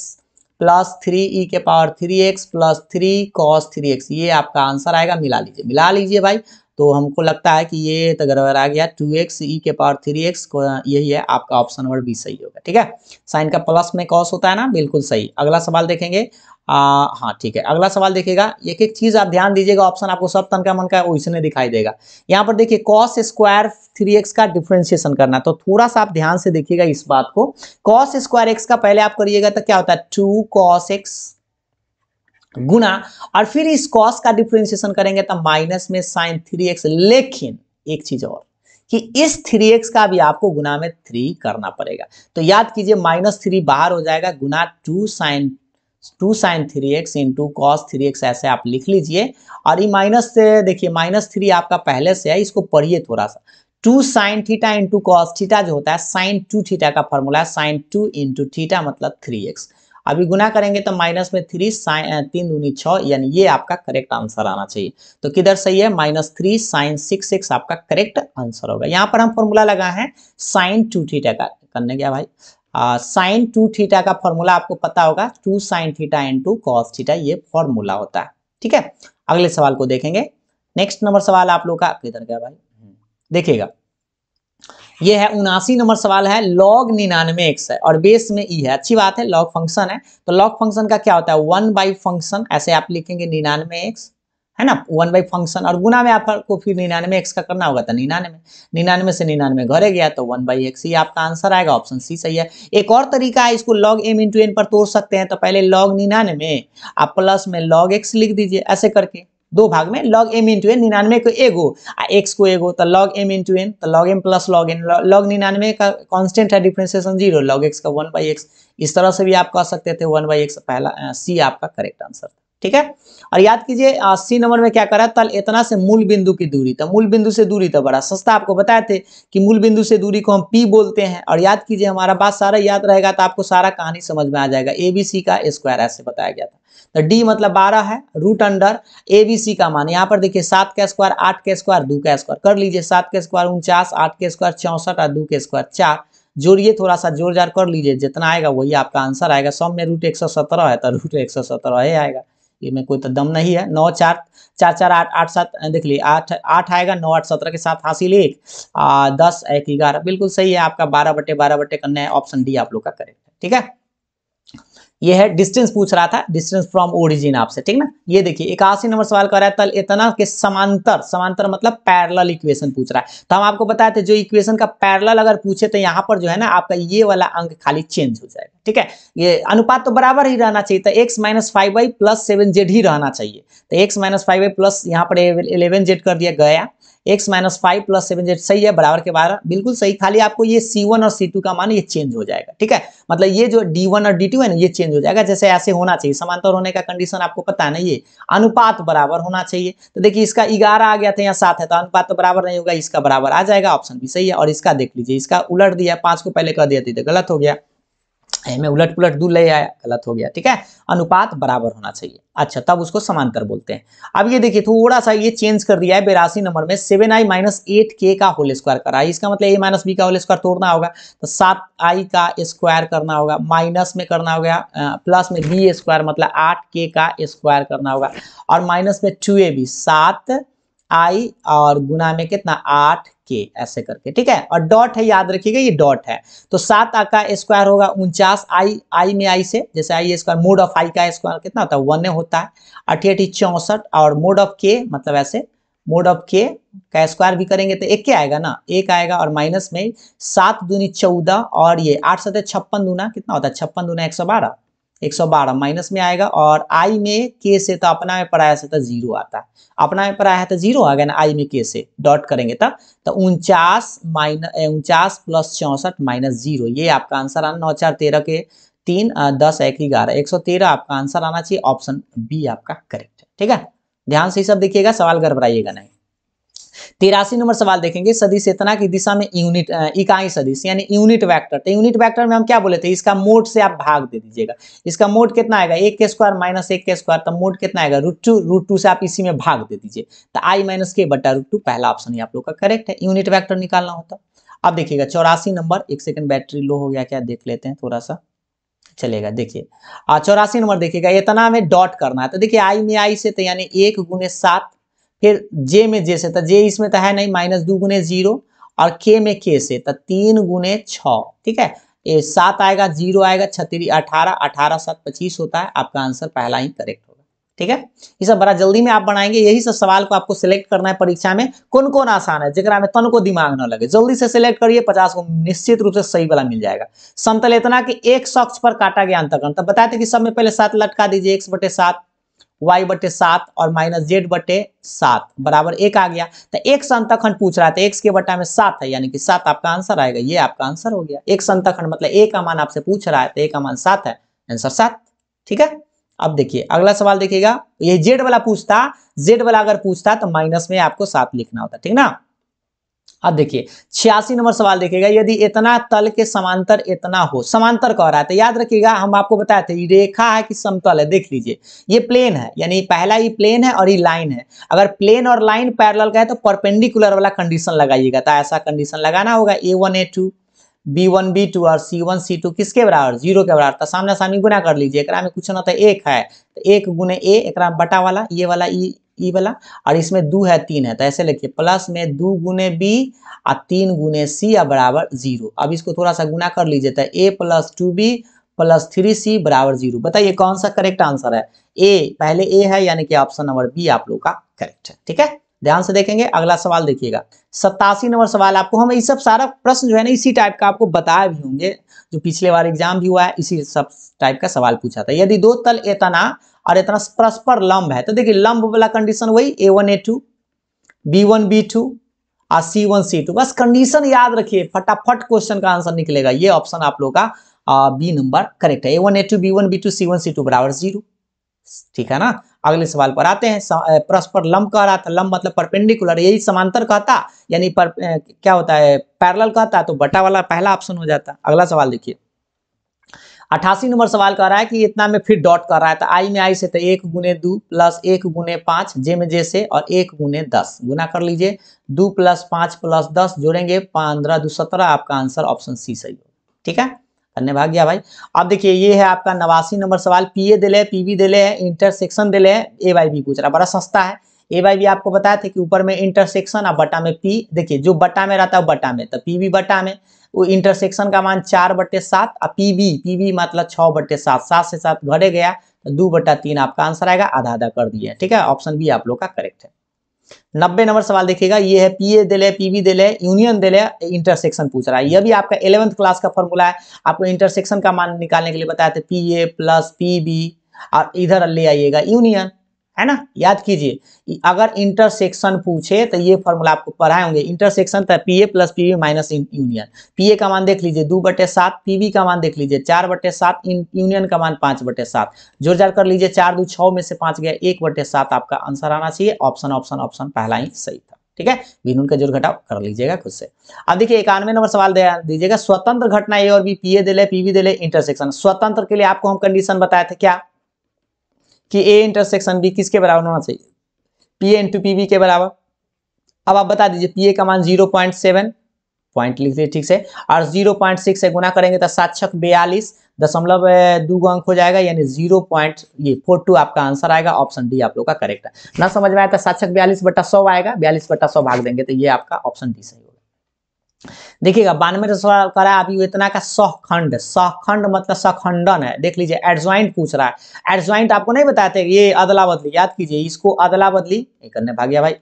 plus three E के power three X plus three cos three X ये आपका आंसर आएगा मिला लीजिए मिला लीजिए भाई तो हमको लगता है कि ये तो गड़बड़ आ गया टू एक्स ई के पावर थ्री एक्स यही है आपका ऑप्शन नंबर बी सही होगा ठीक है साइन का प्लस में कॉस होता है ना बिल्कुल सही अगला सवाल देखेंगे आ, हाँ ठीक है अगला सवाल देखिएगा एक एक चीज आप ध्यान दीजिएगा ऑप्शन आपको सब तन का मन का वैसे दिखाई देगा यहाँ पर देखिए कॉस स्क्वायर थ्री एक्स का डिफ्रेंशिएशन करना तो थोड़ा सा आप ध्यान से देखिएगा इस बात को कॉस स्क्वायर एक्स का पहले आप करिएगा तो क्या होता है टू कॉस एक्स गुना और फिर इस कॉस का डिफ्रेंसिएशन करेंगे तो माइनस में साइन थ्री एक्स लेकिन एक चीज और कि इस थ्री एक्स का भी आपको गुना में थ्री करना पड़ेगा तो याद कीजिए माइनस थ्री बाहर हो जाएगा गुना two sine two sine three X into cos three X ऐसे आप लिख लीजिए और ये माइनस से देखिए माइनस थ्री आपका पहले से है इसको पढ़िए थोड़ा सा two sine theta into cos theta जो होता है साइन टू थीटा का फॉर्मूला है साइन टू इंटू थीटा मतलब थ्री एक्स अभी गुना करेंगे तो माइनस में थ्री साइन तीन दूनी छः यानी ये आपका करेक्ट आंसर आना चाहिए तो किधर सही है minus three sine six six आपका करेक्ट आंसर होगा यहाँ पर हम फॉर्मूला लगा है साइन टू थीटा का करने गया भाई साइन टू थीटा का फॉर्मूला आपको पता होगा two sine theta and two cos theta ये फॉर्मूला होता है ठीक है अगले सवाल को देखेंगे नेक्स्ट नंबर सवाल आप लोग का किधर गया भाई देखिएगा ये है उनासी नंबर सवाल है लॉग निन्यानवे एक्स है और बेस में ई e है अच्छी बात है लॉग फंक्शन है तो लॉग फंक्शन का क्या होता है वन बाई फंक्शन ऐसे आप लिखेंगे निन्यानवे एक्स है ना वन बाई फंक्शन और गुना में आपको फिर निन्यानवे एक्स का करना होगा तो निन्यानवे निन्यानवे से निन्यानवे घरे गया तो वन बाई एक्स ही आपका आंसर आएगा ऑप्शन सी सही है एक और तरीका है इसको लॉग एम इंटू एन पर तोड़ सकते हैं तो पहले लॉग निन्यानवे आप प्लस में लॉग एक्स लिख दीजिए ऐसे करके दो भाग में लॉग एम इंटू एन निन्यानवे को एग हो आ एक्स को एग हो तो लॉग एम इंटू एन तो log M plus log N log निन्यानवे का कांस्टेंट है डिफ्रेंसिएशन जीरो लॉग एक्स का वन बाई एक्स इस तरह से भी आप कह सकते थे वन बाई एक्स पहला सी आपका करेक्ट आंसर था ठीक है और याद कीजिए सी नंबर में क्या करा तल इतना से मूल बिंदु की दूरी तो मूल बिंदु से दूरी तो बड़ा सस्ता आपको बताए थे कि मूल बिंदु से दूरी को हम पी बोलते हैं और याद कीजिए हमारा बात सारा याद रहेगा तो आपको सारा कहानी समझ में आ जाएगा ए बी सी का स्क्वायर ऐसे बताया गया था तो डी मतलब बारह है root under A B C का मान यहाँ पर देखिए सात का स्क्वायर आठ का स्क्वायर दो का स्क्वायर कर लीजिए सात का स्क्वायर उनचास आठ के स्क्वायर चौंसठ और दो के स्क्वायर चार जोड़िए थोड़ा सा जोड़ जार कर लीजिए जितना आएगा वही आपका आंसर आएगा सब में रूट एक सौ सत्रह है तो रूट एक सौ सत्रह ही आएगा ये में कोई दम नहीं है नौ चार चार चार आठ आठ सात देख लिए आठ आठ आएगा नौ आठ सत्रह के साथ हासिल एक आ, दस एक ग्यारह बिल्कुल सही है आपका बारह बटे बारह बटे करना है ऑप्शन डी आप लोग का करेक्ट ठीक है ये है डिस्टेंस पूछ रहा था डिस्टेंस फ्रॉम ओरिजिन आपसे ठीक ना ये देखिए इक्यासी नंबर सवाल कर रहा है तल इतना के समांतर समांतर मतलब पैरल इक्वेशन पूछ रहा है तो हम आपको बताए थे जो इक्वेशन का पैरल अगर पूछे तो यहाँ पर जो है ना आपका ये वाला अंक खाली चेंज हो जाएगा ठीक है ये अनुपात तो बराबर ही रहना चाहिए तो X minus five Y plus seven Z ही रहना चाहिए तो X minus five Y plus यहाँ पर इलेवन जेड कर दिया गया X minus five plus seven Z सही है बराबर के बारह बिल्कुल सही खाली आपको ये सी वन और सी टू का मान ये चेंज हो जाएगा ठीक है मतलब ये जो डी वन और डी टू है ना ये चेंज हो जाएगा जैसे ऐसे होना चाहिए समांतर होने का कंडीशन आपको पता नहीं ये अनुपात बराबर होना चाहिए तो देखिए इसका ग्यारह आ गया था यहाँ सात है तो अनुपात तो बराबर नहीं होगा इसका बराबर आ जाएगा ऑप्शन भी सही है और इसका देख लीजिए इसका उलट दिया पांच को पहले कर दिया तो, तो गलत हो गया में उलट पुलट दू ले आया गलत हो गया ठीक है अनुपात बराबर होना चाहिए अच्छा तब उसको समांतर बोलते हैं अब ये देखिए थोड़ा सा ये चेंज कर दिया है बेरासी नंबर में सेवन आई माइनस एट के का होल स्क्वायर करा है इसका मतलब ए माइनस बी का होल स्क्वायर तोड़ना होगा तो सात आई का स्क्वायर करना होगा माइनस में करना हो गया प्लस में बी स्क्वायर मतलब आठ के का स्क्वायर करना होगा और माइनस में टू ए बी सात आई और गुना में कितना आठ के ऐसे करके ठीक है और डॉट है याद रखिएगा ये डॉट है तो सात आ का स्क्वायर होगा उनचास आई आई में आई से जैसे I square mod of I का स्क्वायर कितना होता है वन होता है अठी अठी चौसठ और मोड ऑफ के मतलब ऐसे मोड ऑफ के का स्क्वायर भी करेंगे तो एक के आएगा ना एक आएगा और माइनस में सात दूनी चौदह और ये आठ सतह छप्पन दूना कितना होता है छप्पन दूना एक सौ बारह एक सौ बारह माइनस में आएगा और आई में के से तो अपना में पढ़ाया से तो जीरो आता है अपना में पढ़ाया तो जीरो आ गया ना आई में के से डॉट करेंगे तब तो उनचास माइनस उनचास प्लस चौंसठ माइनस जीरो ये आपका आंसर आना नौ चार तेरह के तीन दस एक ग्यारह एक सौ तेरह आपका आंसर आना चाहिए ऑप्शन बी आपका करेक्ट है ठीक है ध्यान से सब देखिएगा सवाल गड़बड़ाइएगा नहीं तिरासी नंबर सवाल देखेंगे सदी चेतना की दिशा में यूनिट इकाई सदी यानी यूनिट वैक्टर तो यूनिट वैक्टर में हम क्या बोले थे इसका मोड से आप भाग दे दीजिएगा इसका मोड कितना आएगा एक के स्क्वायर माइनस एक के स्क्वायर तो मोड कितना आएगा रूट टू रूट टू से आप इसी में भाग दे दीजिए तो आई माइनस के बट्टा रूट टू पहला ऑप्शन आप लोग का करेक्ट है यूनिट वैक्टर निकालना होता अब देखिएगा चौरासी नंबर एक सेकंड बैटरी लो हो गया क्या देख लेते हैं थोड़ा सा चलेगा देखिए चौरासी नंबर देखिएगा इतना में डॉट करना है तो देखिए आई में आई से तो यानी एक गुने सात फिर जे में जे से तो जे इसमें तो है नहीं माइनस दो गुने जीरो और के में के से तो तीन गुने छ ठीक है ये सात आएगा जीरो आएगा छत्तीस अठारह अठारह सात पच्चीस होता है आपका आंसर पहला ही करेक्ट होगा ठीक है ये सब बड़ा जल्दी में आप बनाएंगे यही सब सवाल को आपको सिलेक्ट करना है परीक्षा में कौन कौन आसान है जरा में तन को दिमाग न लगे जल्दी से सिलेक्ट करिए पचास को निश्चित रूप से सही वाला मिल जाएगा समतल इतना कि एक शख्स पर काटा गया अंतकरण तो बताए थे कि सब में पहले सात लटका दीजिए एक बटे सात वाई बटे सात और माइनस जेड बटे सात बराबर एक आ गया तो एक संतखंड पूछ रहा था एक्स तो के बटा में सात है यानी कि सात आपका आंसर आएगा ये आपका आंसर हो गया एक संतखंड मतलब एक का मान आपसे पूछ रहा है तो एक का मान सात है आंसर सात ठीक है अब देखिए अगला सवाल देखिएगा ये जेड वाला पूछता जेड वाला अगर पूछता तो माइनस में आपको सात लिखना होता ठीक ना अब देखिए छियासी नंबर सवाल देखिएगा यदि इतना तल के समांतर इतना हो समांतर कह रहा है तो याद रखिएगा हम आपको बताए थे रेखा है कि समतल है देख लीजिए ये प्लेन है यानी पहला ये प्लेन है और ये लाइन है अगर प्लेन और लाइन पैरल का है तो परपेंडिकुलर वाला कंडीशन लगाइएगा तो ऐसा कंडीशन लगाना होगा A one A two B one B two और सी वन सी टू किसके बराबर जीरो के बराबर था तो सामने सामने गुना कर लीजिए एक में कुछ ना था तो एक है तो एक गुने ए एक बटा वाला ये वाला ई ई वाला और इसमें दो है तीन है तो ऐसे लिखिए प्लस में दो गुने बी और तीन गुने सी या बराबर जीरो अब इसको थोड़ा सा गुना कर लीजिए तो A plus two B plus three C बराबर जीरो बताइए कौन सा करेक्ट आंसर है ए पहले ए है यानी कि ऑप्शन नंबर बी आप लोग का करेक्ट है ठीक है ध्यान से देखेंगे अगला सवाल देखिएगा सत्तासी नंबर सवाल आपको हम ये सब सारा प्रश्न जो है ना इसी टाइप का आपको बताए भी होंगे जो पिछले बार एग्जाम भी हुआ है इसी सब टाइप का सवाल पूछा था यदि दो तल इतना और इतना परस्पर लंब है तो देखिए लंब वाला कंडीशन वही A one A two B one B two और सी वन सी टू बस कंडीशन याद रखिए फटाफट क्वेश्चन का आंसर निकलेगा ये ऑप्शन आप लोग का बी नंबर करेक्ट है A one A two B one B two C one C two बराबर जीरो ठीक है ना अगले सवाल पर आते हैं परस्पर लंब कह रहा था लंब मतलब परपेंडिकुलर यही समांतर कहता यानी पर क्या होता है पैरल कहता तो बटा वाला पहला ऑप्शन हो जाता अगला सवाल देखिए अठासी नंबर सवाल कह रहा है कि इतना में फिर डॉट कर रहा है तो आई में आई से तो एक गुने दो प्लस एक गुने पांच जे में जे से और एक गुने दस गुना कर लीजिए दो प्लस पांच प्लस दस जोड़ेंगे पंद्रह दो सत्रह आपका आंसर ऑप्शन सी सही हो ठीक है अन्य भाग गया भाई अब देखिए ये है आपका नवासी नंबर सवाल पी ए दिले पी बी दिले है इंटरसेक्शन दिले है ए बाई बी पूछ रहा बड़ा सस्ता है ए बाई बी आपको बताया था कि ऊपर में इंटरसेक्शन और बटा में पी देखिए जो बटा में रहता है बटा में तो पी बी बटा में वो इंटरसेक्शन का मान चार बटे सात और पी बी पी बी मतलब छः बट्टे सात सात से सात घटे गया तो दो बटा तीन आपका आंसर आएगा आधा आधा कर दिया ठीक है ऑप्शन बी आप लोग का करेक्ट है नब्बे नंबर सवाल देखिएगा ये है पीए दिल है पीवी दिल है यूनियन दिल है इंटरसेक्शन पूछ रहा है यह भी आपका इलेवंथ क्लास का फॉर्मूला है आपको इंटरसेक्शन का मान निकालने के लिए बताया था पी ए प्लस पीबी और इधर ले आइएगा यूनियन है ना याद कीजिए अगर इंटरसेक्शन पूछे तो ये फॉर्मूला आपको पढ़ाए होंगे इंटरसेक्शन था P A plus P minus union P A का मान देख लीजिए दो बटे सात पी वी का मान देख लीजिए चार बटे सात यूनियन का मान पांच बटे सात जोर जार कर लीजिए चार दो छः में से पांच गया एक बटे सात आपका आंसर आना चाहिए ऑप्शन ऑप्शन ऑप्शन पहला ही सही था ठीक है विनून का जोर घटाव कर लीजिएगा खुद से अब देखिए इक्यानवे नंबर सवाल दीजिएगा स्वतंत्र घटना ए और बी पी ए दे पी दे इंटरसेक्शन स्वतंत्र के लिए आपको हम कंडीशन बताए थे क्या कि ए इंटरसेक्शन बी किसके बराबर होना चाहिए P A into P B के बराबर अब आप बता दीजिए पी ए का मान जीरो पॉइंट सेवन पॉइंट लिख दिए ठीक से और जीरो पॉइंट सिक्स से गुना करेंगे तो सात छक बयालीस दशमलव दो अंक हो जाएगा यानी जीरो पॉइंट ये फोर टू आपका आंसर आएगा ऑप्शन डी आप लोग का करेक्ट है ना समझ में आया था तो सात छक बयालीस बटा सौ आएगा बयालीस बटा सौ भाग देंगे तो ये आपका ऑप्शन डी सही देखिएगा बानवे तो सवाल करा आप इतना का सहखंड सहखंड मतलब सखंडन है देख लीजिए एडज्वाइंट पूछ रहा है एडज्वाइंट आपको नहीं बताते ये अदला बदली याद कीजिए इसको अदला बदली ये करने भाग गया भाई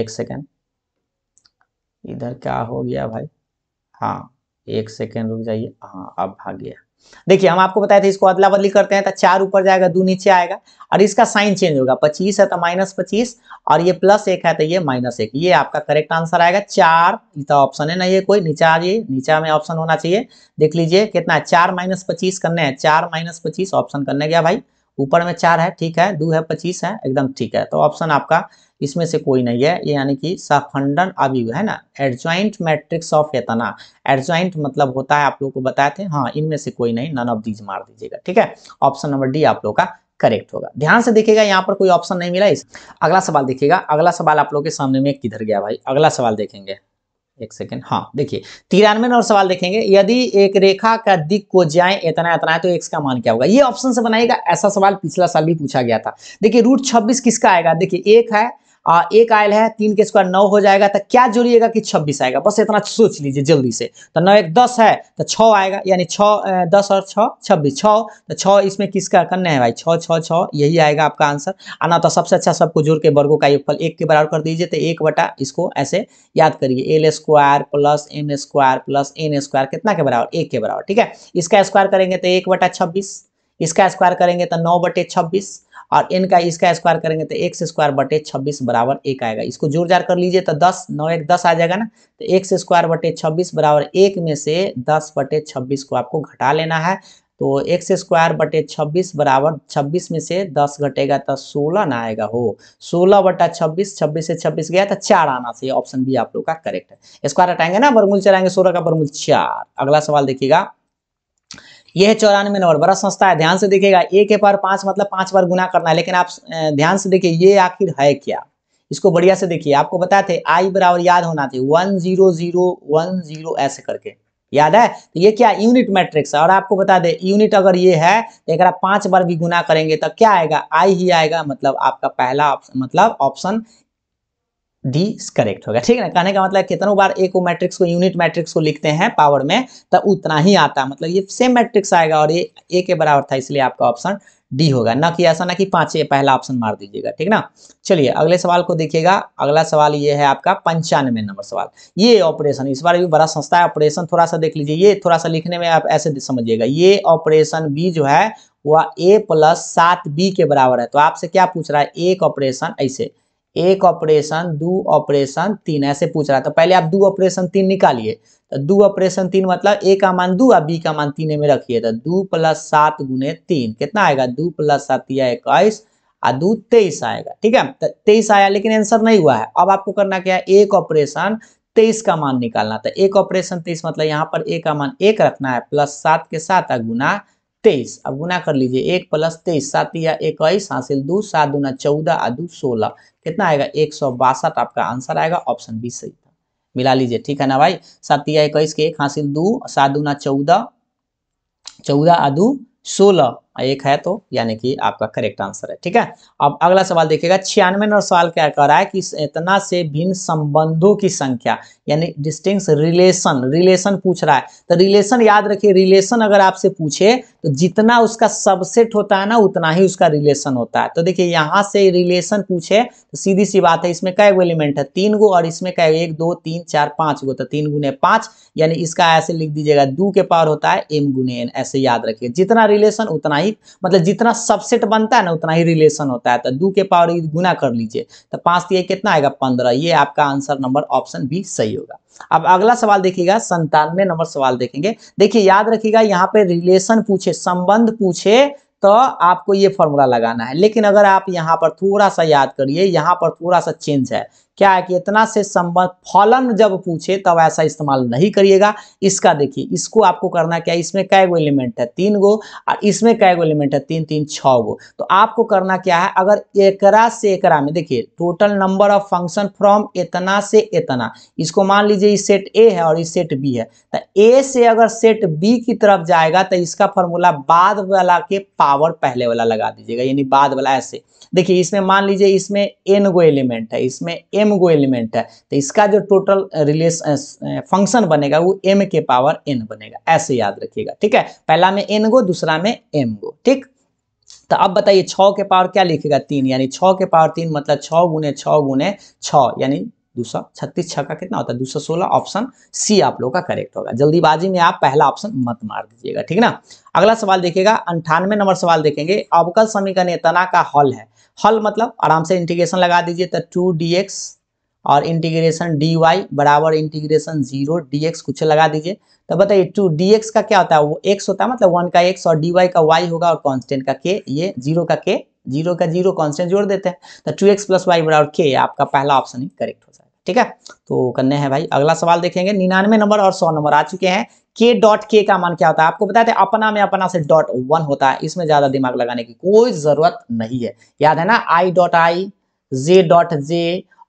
एक सेकेंड इधर क्या हो गया भाई हाँ एक सेकेंड रुक जाइए हाँ अब भाग गया देखिए हम आपको बताए थे इसको अदला बदली करते हैं तो चार ऊपर जाएगा दो नीचे आएगा और इसका साइन चेंज होगा पच्चीस है तो माइनस पच्चीस और ये प्लस एक है तो ये माइनस एक ये आपका करेक्ट आंसर आएगा चार तो ऑप्शन है ना ये कोई नीचा आ जाइए नीचा में ऑप्शन होना चाहिए देख लीजिए कितना है चार माइनस पच्चीस करने हैं चार माइनस पच्चीस ऑप्शन करने गया भाई ऊपर में चार है ठीक है दो है पच्चीस है एकदम ठीक है तो ऑप्शन आपका इसमें से कोई नहीं है ये यानी कि सखंडन अभी है ना एडजॉइंट मैट्रिक्स ऑफ एतना एडजॉइंट मतलब होता है आप लोग को बताए थे हाँ इनमें से कोई नहीं नन ऑफ दीज मार दीजिएगा ठीक है ऑप्शन नंबर डी आप लोग का करेक्ट होगा ध्यान से देखिएगा यहाँ पर कोई ऑप्शन नहीं मिला इस अगला सवाल देखिएगा अगला सवाल आप लोग के सामने में किधर गया भाई अगला सवाल देखेंगे एक सेकेंड हाँ देखिए तिरानवे नंबर सवाल देखेंगे यदि एक रेखा का दिक को जाए इतना इतना है तो एक्स का मान क्या होगा ये ऑप्शन से बनाएगा ऐसा सवाल पिछला साल भी पूछा गया था देखिए रूट छब्बीस किसका आएगा देखिए एक है आ, एक आयल है तीन के स्क्वायर नौ हो जाएगा तो क्या जोड़िएगा कि छब्बीस आएगा बस इतना सोच लीजिए जल्दी से तो नौ एक दस है तो छः आएगा यानी छ दस और छ छब्बीस छः तो छ इसमें किसका करना है भाई छः छः छ यही आएगा आपका आंसर आना तो सबसे अच्छा सबको जोड़ के वर्गों का योगफल एक के बराबर कर दीजिए तो एक बटा इसको ऐसे याद करिए L square plus M square plus N square कितना के बराबर एक के बराबर ठीक है इसका स्क्वायर करेंगे तो एक बटा छब्बीस इसका स्क्वायर करेंगे तो नौ बटे छब्बीस और एन का इसका स्क्वायर करेंगे तो एक्स स्क्वायर बटे छब्बीस बराबर एक आएगा इसको जोर जार कर लीजिए तो दस नौ एक दस आ जाएगा ना तो एक्स स्क्वायर बटे छब्बीस बराबर एक में से दस बटे छब्बीस को आपको घटा लेना है तो एक्स स्क्वायर बटे छब्बीस बराबर छब्बीस में से दस घटेगा तो सोलह ना आएगा हो सोलह बटा छब्बीस छब्बीस से छब्बीस गया तो चार आना चाहिए ऑप्शन बी आप लोग का करेक्ट है स्क्वायर हटाएंगे ना बरमूल चलाएंगे सोलह का बरमूल चार अगला सवाल देखिएगा यह चौरानवे नंबर बड़ा संस्था है ध्यान से देखिएगा ए के पार पांच मतलब पांच बार गुना करना है लेकिन आप ध्यान से देखिए ये आखिर है क्या इसको बढ़िया से देखिए आपको बताया थे आई बराबर याद होना थे one zero zero one zero ऐसे करके याद है तो ये क्या यूनिट मैट्रिक्स है और आपको बता दे यूनिट अगर ये है तो अगर आप पांच बार भी गुना करेंगे तो क्या आएगा आई ही आएगा मतलब आपका पहला मतलब ऑप्शन डी करेक्ट होगा ठीक है ना कहने का मतलब कितनों बार ए को मैट्रिक्स को यूनिट मैट्रिक्स को लिखते हैं पावर में तो उतना ही आता मतलब ये सेम मैट्रिक्स आएगा और ये ए के बराबर था इसलिए आपका ऑप्शन डी होगा ना कि ऐसा ना कि पांच ये पहला ऑप्शन मार दीजिएगा ठीक ना चलिए अगले सवाल को देखिएगा अगला सवाल ये है आपका पंचानवे नंबर सवाल ये ऑपरेशन इस बार भी बड़ा सस्ता है ऑपरेशन थोड़ा सा देख लीजिए ये थोड़ा सा लिखने में आप ऐसे समझिएगा ये ऑपरेशन बी जो है वह ए प्लस सात बी के बराबर है तो आपसे क्या पूछ रहा है एक ऑपरेशन ऐसे एक ऑपरेशन दो ऑपरेशन तीन ऐसे पूछ रहा था तो पहले आप दो ऑपरेशन तीन निकालिए तो दो ऑपरेशन तीन मतलब ए का मान दो और बी का मान तीन में रखिए तो दो प्लस सात गुने तीन कितना आएगा दो प्लस सात या इक्कीस और दो तेईस आएगा ठीक है तो तेईस आया लेकिन आंसर नहीं हुआ है अब आपको करना क्या है एक ऑपरेशन तेईस का मान निकालना था तो एक ऑपरेशन तेईस मतलब यहाँ पर ए का मान एक रखना है प्लस सात के साथ गुना तेईस अब गुना कर लीजिए एक प्लस तेईस सात या इक्कीस हासिल दो सात दूना चौदह आ दो सोलह कितना आएगा एक सौ बासठ आपका आंसर आएगा ऑप्शन बी सही था मिला लीजिए ठीक है ना भाई सात या इक्कीस के एक हासिल दो सात दूना चौदह चौदह आदू सोलह एक है तो यानी कि आपका करेक्ट आंसर है ठीक है अब अगला सवाल देखिएगा छियानवे नंबर सवाल क्या कह रहा है कि इतना से भिन्न संबंधों की संख्या यानी डिस्टिंग रिलेशन रिलेशन पूछ रहा है तो रिलेशन याद रखिए रिलेशन अगर आपसे पूछे तो जितना उसका सबसेट होता है ना उतना ही उसका रिलेशन होता है तो देखिए यहाँ से रिलेशन पूछे तो सीधी सी बात है इसमें कै एलिमेंट है तीन गो और इसमें कै एक दो तीन चार पाँच गो तो तीन गुने पाँच यानी इसका ऐसे लिख दीजिएगा दू के पावर होता है एम गुने ऐसे याद रखिए जितना रिलेशन उतना ही ही मतलब जितना सबसेट बनता है ना उतना ही रिलेशन होता है तो दो के पावर गुना कर लीजिए तो पांच ये कितना आएगा पंद्रह ये आपका आंसर नंबर ऑप्शन बी सही होगा अब अगला सवाल देखिएगा संतानवे नंबर सवाल देखेंगे देखिए याद रखिएगा यहाँ पे रिलेशन पूछे संबंध पूछे तो आपको ये फॉर्मूला लगाना है लेकिन अगर आप यहाँ पर थोड़ा सा याद करिए यहाँ पर थोड़ा सा चेंज है क्या है कि इतना से संबंध फलन जब पूछे तब ऐसा इस्तेमाल नहीं करिएगा इसका देखिए इसको आपको करना क्या है इसमें कै गो एलिमेंट है तीन गो और इसमें कै गो एलिमेंट है तीन तीन छः गो तो आपको करना क्या है अगर एकरा से एकरा में देखिए total number of function from इतना से इतना इसको मान लीजिए इस सेट ए है और इस सेट बी है तो ए से अगर सेट बी की तरफ जाएगा तो इसका फॉर्मूला बाद वाला के पावर पहले वाला लगा दीजिएगा यानी बाद वाला ऐसे देखिए इसमें मान लीजिए इसमें एन गो एलिमेंट है इसमें एम एम गो एलिमेंट है तो इसका जो टोटल रिलेशन फंक्शन बनेगा वो एम के पावर एन बनेगा ऐसे याद रखिएगा ठीक है पहला में एन गो दूसरा में एम गो ठीक तो अब बताइए छ के पावर क्या लिखेगा तीन यानी छ के पावर तीन मतलब छ गुने छ गुने छ यानी दो सौ छत्तीस छ का कितना होता है दो सौ सोलह ऑप्शन सी आप लोग का करेक्ट होगा जल्दीबाजी में आप पहला ऑप्शन मत मार दीजिएगा ठीक ना अगला सवाल देखिएगा अंठानवे नंबर सवाल देखेंगे अवकल समीकरण तना का हल है हल मतलब आराम से इंटीग्रेशन लगा दीजिए तो टू डी एक्स और इंटीग्रेशन डी वाई बराबर इंटीग्रेशन जीरो डी एक्स कुछ लगा दीजिए तो बताइए टू डी एक्स का क्या होता है वो एक्स होता है मतलब वन का एक्स और डी वाई का वाई होगा और कांस्टेंट का के ये जीरो का के जीरो का जीरो कांस्टेंट जोड़ देते हैं तो टू एक्स प्लस वाई बराबर के आपका पहला ऑप्शन ही करेक्ट हो जाएगा ठीक है तो करने हैं भाई अगला सवाल देखेंगे निन्यानवे नंबर और सौ नंबर आ चुके हैं के डॉट के का मान क्या होता है आपको बताते अपना में अपना से डॉट वन होता है इसमें ज्यादा दिमाग लगाने की कोई जरूरत नहीं है याद है ना I dot I J dot J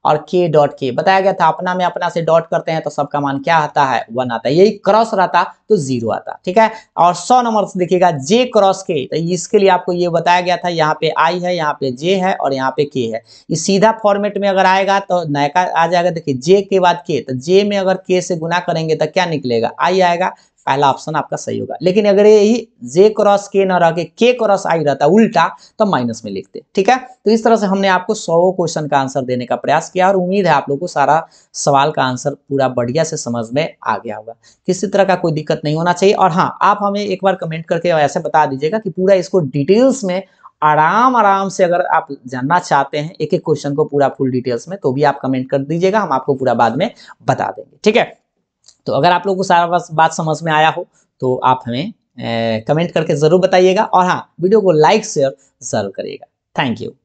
और के डॉट के बताया गया था अपना में अपना से डॉट करते हैं तो सबका मान क्या आता है वन आता है यही क्रॉस रहता तो जीरो आता ठीक है और सौ नंबर से देखिएगा जे क्रॉस के तो इसके लिए आपको ये बताया गया था यहाँ पे आई है यहाँ पे जे है और यहाँ पे के है ये सीधा फॉर्मेट में अगर आएगा तो नयका आ जाएगा देखिए जे के बाद के तो जे में अगर के से गुना करेंगे तो क्या निकलेगा आई आएगा पहला ऑप्शन आपका सही होगा लेकिन अगर यही जे क्रॉस के ना रह के के क्रॉस आई रहता उल्टा तो माइनस में लिखते ठीक है तो इस तरह से हमने आपको सौ क्वेश्चन का आंसर देने का प्रयास किया और उम्मीद है आप लोग को सारा सवाल का आंसर पूरा बढ़िया से समझ में आ गया होगा किसी तरह का कोई दिक्कत नहीं होना चाहिए और हाँ आप हमें एक बार कमेंट करके ऐसे बता दीजिएगा कि पूरा इसको डिटेल्स में आराम आराम से अगर आप जानना चाहते हैं एक एक क्वेश्चन को पूरा फुल डिटेल्स में तो भी आप कमेंट कर दीजिएगा हम आपको पूरा बाद में बता देंगे ठीक है तो अगर आप लोगों को सारा बात समझ में आया हो तो आप हमें कमेंट करके ज़रूर बताइएगा और हाँ वीडियो को लाइक शेयर ज़रूर करिएगा थैंक यू